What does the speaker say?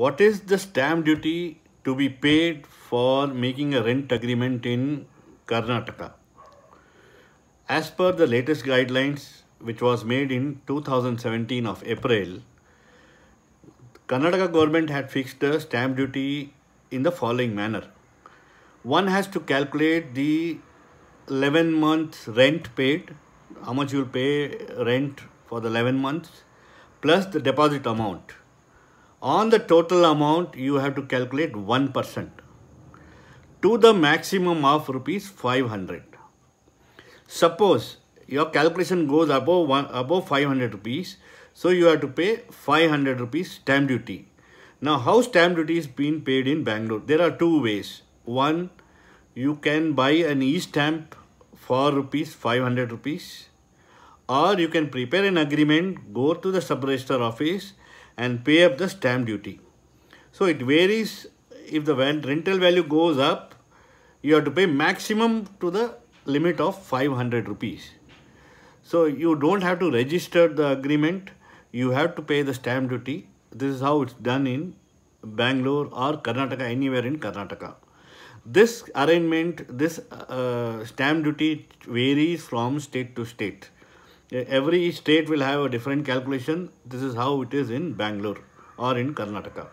what is the stamp duty to be paid for making a rent agreement in Karnataka? As per the latest guidelines, which was made in 2017 of April, Karnataka government had fixed the stamp duty in the following manner. One has to calculate the 11 months rent paid, how much you will pay rent for the 11 months, plus the deposit amount. On the total amount, you have to calculate 1% to the maximum of rupees 500. Suppose your calculation goes above, one, above 500 rupees, so you have to pay 500 rupees stamp duty. Now, how stamp duty is being paid in Bangalore? There are two ways. One, you can buy an e-stamp for rupees 500 rupees or you can prepare an agreement, go to the sub-register office and pay up the stamp duty. So it varies if the rental value goes up, you have to pay maximum to the limit of 500 rupees. So you don't have to register the agreement. You have to pay the stamp duty. This is how it's done in Bangalore or Karnataka, anywhere in Karnataka. This arrangement, this uh, stamp duty varies from state to state every state will have a different calculation. This is how it is in Bangalore or in Karnataka.